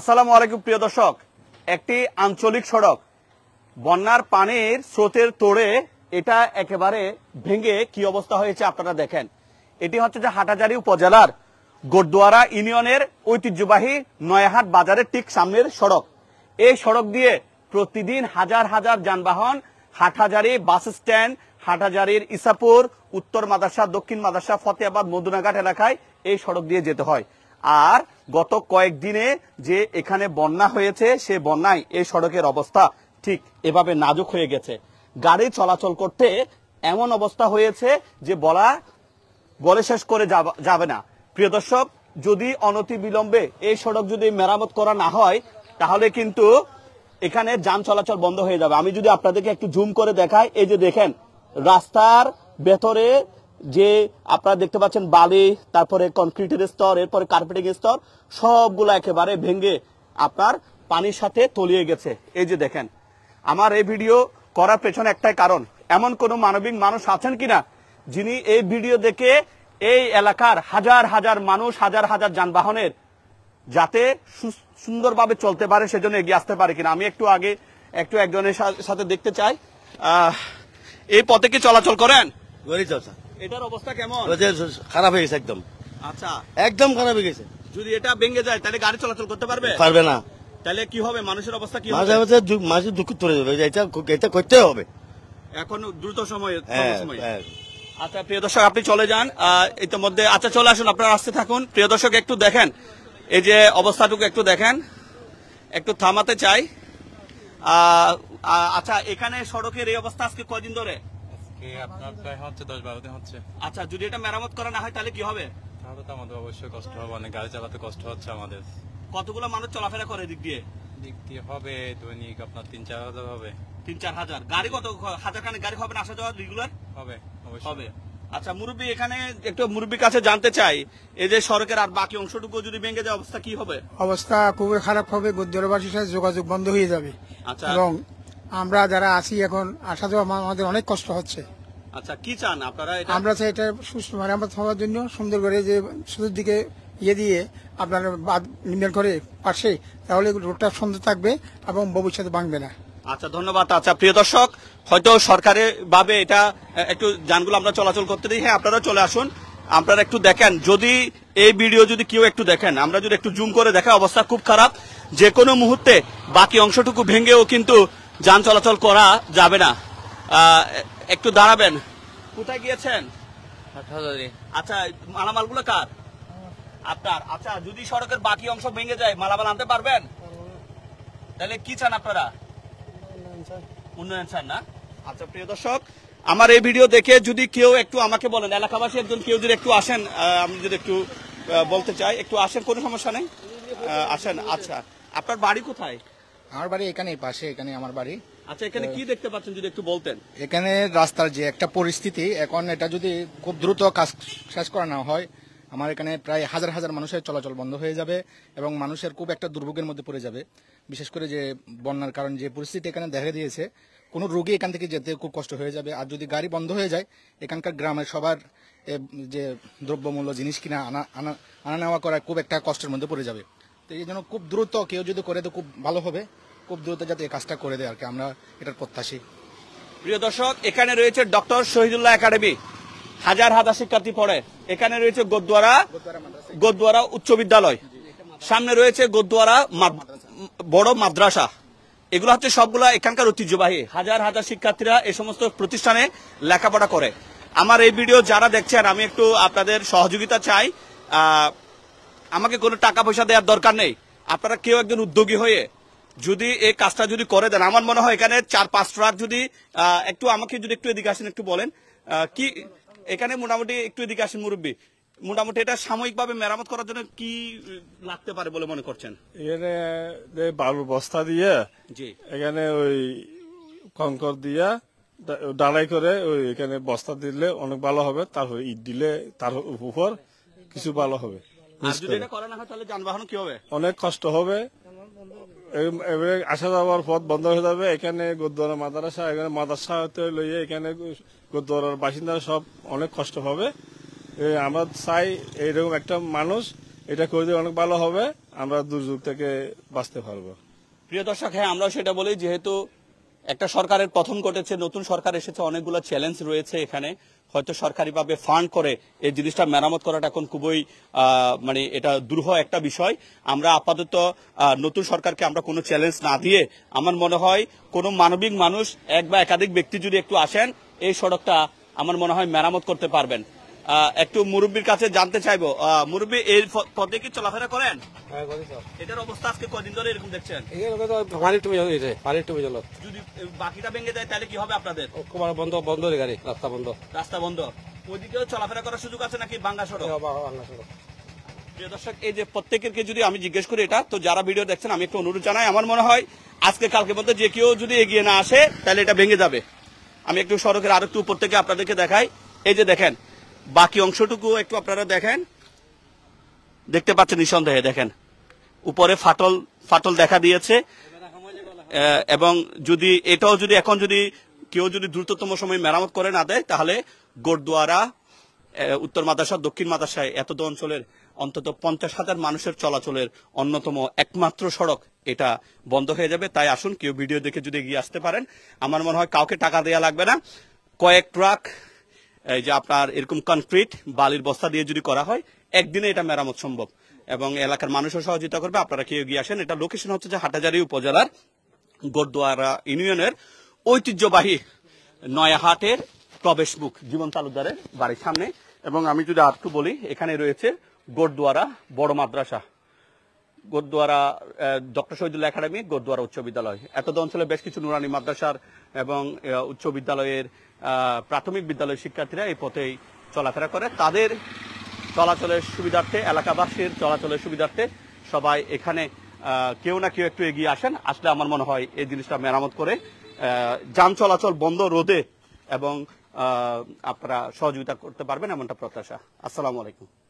আসসালামু আলাইকুম প্রিয় দর্শক একটি আঞ্চলিক সড়ক বন্যার পানির স্রোতের তোড়ে এটা একেবারে ভেঙে কি অবস্থা হয়েছে আপনারা দেখেন এটি হচ্ছে যে হাটাজারি উপজেলার গোরদুয়ারা ইউনিয়নের ঐতিহ্যবাহী নয়াহাট বাজারের ঠিক সামনের সড়ক এই সড়ক দিয়ে প্রতিদিন হাজার হাজার যানবাহন হাটাজারি বাস স্ট্যান্ড হাটাজারির ইসাপুর উত্তর মাদাসা দক্ষিণ মাদাসা ফতেহাবাদ মদুনাঘাট এলাকায় এই সড়ক দিয়ে যেতে হয় আর গত কয়েকদিনে যে এখানে বন্যা হয়েছে সে বন্যায় এই সড়কের অবস্থা ঠিক এভাবে নাজুক হয়ে গেছে গাড়ি চলাচল করতে এমন অবস্থা হয়েছে যে বলা বলে শেষ করে যাবে না প্রিয় দর্শক যদি অনতি বিলম্বে এই সড়ক যদি মেরামত করা না হয় তাহলে কিন্তু এখানে যান চলাচল বন্ধ হয়ে যাবে আমি যদি আপনাদেরকে একটু জুম করে দেখাই এই যে দেখেন রাস্তার ভেতরে যে আপনারা দেখতে পাচ্ছেন বালি তারপরে কনক্রিটের স্তর এরপরে কার্পেটিং স্তর সবগুলো একেবারে ভেঙে আপনার পানির সাথে তলিয়ে গেছে এই যে দেখেন আমার এই ভিডিও করার পেছনে একটাই কারণ এমন কোন মানবিক মানুষ আছেন কিনা যিনি এই ভিডিও দেখে এই এলাকার হাজার হাজার মানুষ হাজার হাজার যানবাহনের যাতে সুন্দরভাবে চলতে পারে সেজন্য এগিয়ে আসতে পারে কিনা আমি একটু আগে একটু একজনের সাথে দেখতে চাই এই পথে কি চলাচল করেন এটার অবস্থা কেমন খারাপ হয়ে গেছে একদম আচ্ছা একদম খারাপ হয়ে গেছে যদি এটা ভেঙে যায় তাহলে গাড়ি চলাচল করতে পারবে পারবে না তাহলে কি হবে মানুষের অবস্থা কি মাঝে মাঝে মাঝে দুঃখ তরে যাবে এটা করতে হবে এখন দ্রুত সময় হ্যাঁ, হ্যাঁ। আচ্ছা প্রিয় দর্শক আপনি চলে যান ইতিমধ্যে আচ্ছা চলে আসুন আপনারা আসতে থাকুন প্রিয় দর্শক একটু দেখেন এই যে অবস্থাটুকু একটু দেখেন একটু থামাতে চাই আচ্ছা এখানে সড়কের এই অবস্থা আজকে কদিন ধরে আচ্ছা যদি এটা মেরামত করা না হয় তাহলে কি হবে তাহলে তো আমাদের অবশ্যই কষ্ট হবে অনেক মানে গাড়ি চালাতে কষ্ট হচ্ছে আমাদের কতগুলো মানুষ চলাফেরা করে দিক দিয়ে দিক দিয়ে হবে দৈনিক আপনার তিন চার হাজার হবে তিন চার হাজার গাড়ি কত হাজার খানে গাড়ি হবে আসা যাওয়া রেগুলার হবে হবে আচ্ছা মুরব্বী এখানে একটু মুরব্বীর কাছে জানতে চাই এই যে সড়কের আর বাকি অংশটুকু যদি ভেঙে যায় অবস্থা কি হবে অবস্থা খুবই খারাপ হবে গুদ্দরবাসীর সাথে যোগাযোগ বন্ধ হয়ে যাবে আচ্ছা এবং আমরা যারা আছি এখন আসা যাওয়া আমাদের অনেক কষ্ট হচ্ছে আচ্ছা কি চান আপনারা আমরা চাই এটা সুস্থ মানে আমরা থাকার জন্য সুন্দর করে যে শুধুর দিকে ইয়ে দিয়ে আপনার বাদ নির্মাণ করে পাশে তাহলে রোডটা সুন্দর থাকবে এবং ভবিষ্যতে ভাঙবে না আচ্ছা ধন্যবাদ আচ্ছা প্রিয় দর্শক হয়তো সরকারের ভাবে এটা একটু যানগুলো আমরা চলাচল করতে দিই হ্যাঁ আপনারা চলে আসুন আপনারা একটু দেখেন যদি এই ভিডিও যদি কেউ একটু দেখেন আমরা যদি একটু জুম করে দেখা অবস্থা খুব খারাপ যে কোনো মুহূর্তে বাকি অংশটুকু ভেঙেও কিন্তু যান চলাচল করা যাবে না একটু দাঁড়াবেন কোথায় গিয়েছেন আচ্ছা মালামালগুলো কার আপনার আচ্ছা যদি সড়কের বাকি অংশ ভেঙে যায় মালামাল আনতে পারবেন তাহলে কি চান আপনারা উন্নয়ন চান না আচ্ছা প্রিয় দর্শক আমার এই ভিডিও দেখে যদি কেউ একটু আমাকে বলেন এলাকাবাসী একজন কেউ যদি একটু আসেন আমি যদি একটু বলতে চাই একটু আসেন কোনো সমস্যা নেই আসেন আচ্ছা আপনার বাড়ি কোথায় আমার বাড়ি এখানে পাশে এখানে আমার বাড়ি আচ্ছা এখানে কি দেখতে পাচ্ছেন যদি একটু বলতেন এখানে রাস্তার যে একটা পরিস্থিতি এখন এটা যদি খুব দ্রুত কাজ শেষ করা না হয় আমার এখানে প্রায় হাজার হাজার মানুষের চলাচল বন্ধ হয়ে যাবে এবং মানুষের খুব একটা দুর্ভোগের মধ্যে পড়ে যাবে বিশেষ করে যে বন্যার কারণ যে পরিস্থিতি এখানে দেখা দিয়েছে কোনো রোগী এখান থেকে যেতে খুব কষ্ট হয়ে যাবে আর যদি গাড়ি বন্ধ হয়ে যায় এখানকার গ্রামের সবার যে দ্রব্যমূল্য জিনিস কিনা আনা আনা আনা নেওয়া করা খুব একটা কষ্টের মধ্যে পড়ে যাবে তো এই জন্য খুব দ্রুত কেউ যদি করে তো খুব ভালো হবে খুব দ্রুত যাতে এই কাজটা করে দেয় আর কি আমরা এটার প্রত্যাশী প্রিয় দর্শক এখানে রয়েছে ডক্টর শহীদুল্লাহ একাডেমি হাজার হাজার শিক্ষার্থী পড়ে এখানে রয়েছে গোদুয়ারা গোদুয়ারা উচ্চ বিদ্যালয় সামনে রয়েছে গোদুয়ারা বড় মাদ্রাসা এগুলো হচ্ছে সবগুলো এখানকার ঐতিহ্যবাহী হাজার হাজার শিক্ষার্থীরা এই সমস্ত প্রতিষ্ঠানে লেখাপড়া করে আমার এই ভিডিও যারা দেখছেন আমি একটু আপনাদের সহযোগিতা চাই আমাকে কোনো টাকা পয়সা দেওয়ার দরকার নেই আপনারা কেউ একজন উদ্যোগী হয়ে যদি এই কাজটা যদি করে দেন আমার মনে হয় এখানে চার পাঁচ ট্রাক যদি একটু আমাকে যদি একটু এদিকে আসেন একটু বলেন কি এখানে মোটামুটি একটু এদিকে আসেন মুরব্বী মোটামুটি এটা সাময়িকভাবে মেরামত করার জন্য কি লাগতে পারে বলে মনে করছেন এখানে বালুর বস্তা দিয়ে এখানে ওই কঙ্কর দিয়া ডালাই করে ওই এখানে বস্তা দিলে অনেক ভালো হবে তারপর ইট দিলে তার উপর কিছু ভালো হবে অনেক কষ্ট হবে আসা যাওয়ার পথ বন্ধ হয়ে যাবে এখানে গুরুদ্বারা মাদ্রাসা এখানে মাদ্রাসা লইয়ে এখানে গুরুদ্বারার বাসিন্দা সব অনেক কষ্ট পাবে আমরা চাই এইরকম একটা মানুষ এটা করে অনেক ভালো হবে আমরা দুর্যোগ থেকে বাঁচতে পারবো প্রিয় দর্শক হ্যাঁ আমরা সেটা বলি যেহেতু একটা সরকারের পথন ঘটেছে নতুন সরকার এসেছে অনেকগুলো চ্যালেঞ্জ রয়েছে এখানে হয়তো সরকারিভাবে ফান্ড করে এই জিনিসটা মেরামত করাটা এখন খুবই মানে এটা দুরূহ একটা বিষয় আমরা আপাতত নতুন সরকারকে আমরা কোনো চ্যালেঞ্জ না দিয়ে আমার মনে হয় কোনো মানবিক মানুষ এক বা একাধিক ব্যক্তি যদি একটু আসেন এই সড়কটা আমার মনে হয় মেরামত করতে পারবেন একটু মুরব্বীর কাছে জানতে চাইবো মুরব্বী এই পদে কি চলাফেরা করেন হ্যাঁ, এটার অবস্থা আজকে কদিন এরকম দেখছেন যদি বাকিটা ভেঙে যায় তাহলে কি হবে আপনাদের বন্ধ বন্ধ গাড়ি রাস্তা বন্ধ রাস্তা বন্ধ চলাফেরা করার সুযোগ আছে নাকি হ্যাঁ, দর্শক এই যে প্রত্যেকেরকে যদি আমি জিজ্ঞেস করি এটা তো যারা ভিডিও দেখছেন আমি একটু অনুরোধ জানাই আমার মনে হয় আজকে কালকে মধ্যে যে কেউ যদি এগিয়ে না আসে তাহলে এটা ভেঙে যাবে আমি একটু সড়কের আর একটু উপর থেকে আপনাদেরকে দেখাই এই যে দেখেন বাকি অংশটুকু একটু আপনারা দেখেন দেখতে পাচ্ছেন নিঃসন্দেহে দেখেন উপরে ফাটল ফাটল দেখা দিয়েছে এবং যদি এটাও যদি এখন যদি কেউ যদি দ্রুততম সময় মেরামত করে না দেয় তাহলে গোরদুয়ারা উত্তর মাদাসা দক্ষিণ মাদাসায় এত অঞ্চলের অন্তত পঞ্চাশ হাজার মানুষের চলাচলের অন্যতম একমাত্র সড়ক এটা বন্ধ হয়ে যাবে তাই আসুন কেউ ভিডিও দেখে যদি এগিয়ে আসতে পারেন আমার মনে হয় কাউকে টাকা দেওয়া লাগবে না কয়েক ট্রাক এই যে আপনার এরকম কনক্রিট বালির বস্তা দিয়ে যদি করা হয় একদিনে এটা মেরামত সম্ভব এবং এলাকার মানুষও সহযোগিতা করবে আপনারা কেউ এগিয়ে আসেন এটা লোকেশন হচ্ছে যে হাটাজারি উপজেলার গোরদোয়ারা ইউনিয়নের ঐতিহ্যবাহী নয়াহাটের মুখ জীবন তালুকদারের বাড়ির সামনে এবং আমি যদি আরটু বলি এখানে রয়েছে গোরদোয়ারা বড় মাদ্রাসা গোরদোয়ারা ডক্টর শহীদুল্লাহ একাডেমি গোরদোয়ারা উচ্চ বিদ্যালয় এতদ অঞ্চলে বেশ কিছু নুরানি মাদ্রাসার এবং উচ্চ বিদ্যালয়ের প্রাথমিক বিদ্যালয়ের শিক্ষার্থীরা এই পথেই চলাফেরা করে তাদের চলাচলের সুবিধার্থে এলাকাবাসীর চলাচলের সুবিধার্থে সবাই এখানে কেউ না কেউ একটু এগিয়ে আসেন আসলে আমার মনে হয় এই জিনিসটা মেরামত করে যান চলাচল বন্ধ রোধে এবং আপনারা সহযোগিতা করতে পারবেন এমনটা প্রত্যাশা আসসালামু আলাইকুম